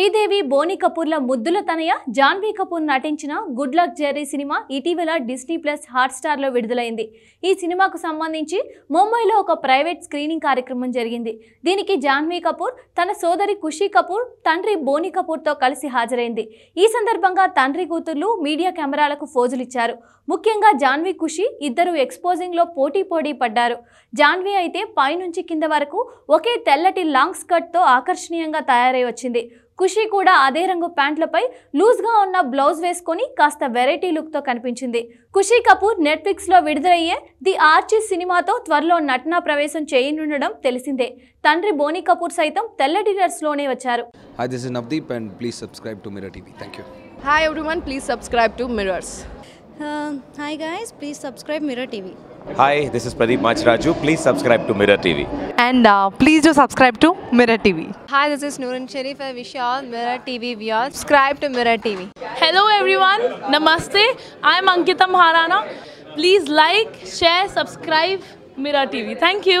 శ్రీదేవి బోని కపూర్ల ముద్దుల తనయ జాన్వీ కపూర్ నటించిన గుడ్ లక్ జెర్రీ సినిమా ఇటీవల డిస్నీ ప్లస్ హాట్స్టార్లో విడుదలైంది ఈ సినిమాకు సంబంధించి ముంబైలో ఒక ప్రైవేట్ స్క్రీనింగ్ కార్యక్రమం జరిగింది దీనికి జాన్వీ కపూర్ తన సోదరి ఖుషీ కపూర్ తండ్రి బోని కపూర్తో కలిసి హాజరైంది ఈ సందర్భంగా తండ్రి కూతుర్లు మీడియా కెమెరాలకు ఫోజులిచ్చారు ముఖ్యంగా జాన్వీ ఖుషి ఇద్దరు ఎక్స్పోజింగ్లో పోటీ పోటీ పడ్డారు జాన్వీ అయితే పైనుంచి కింద వరకు ఒకే తెల్లటి లాంగ్ స్కర్ట్తో ఆకర్షణీయంగా తయారై వచ్చింది ఖుషి కూడా అదే రంగు ప్యాంట్లపై లూజ్గా ఉన్న బ్లౌజ్ వేసుకొని కాస్త వెరైటీ లుక్తో కనిపించింది ఖుషి కపూర్ నెట్ఫ్లిక్స్లో విడుదలయ్యే ది ఆర్చి సినిమాతో త్వరలో నటనా ప్రవేశం చేయనుండడం తెలిసిందే తండ్రి బోని కపూర్ సైతం తెల్లటి డ్రెస్లోనే వచ్చారు hi this is Navdeep and please subscribe to mirror TV thank you hi everyone please subscribe to mirrors hi guys, please subscribe Mirror TV. Hi, this is Pradeep Machraju. Please subscribe to Mirror TV. And uh, please do subscribe to Mirror TV. Hi, this is Nooran Sharif. I wish you all Mirror TV viewers. Subscribe to Mirror TV. Hello everyone. Namaste. I'm Ankita Maharana. Please like, share, subscribe Mirror TV. Thank you.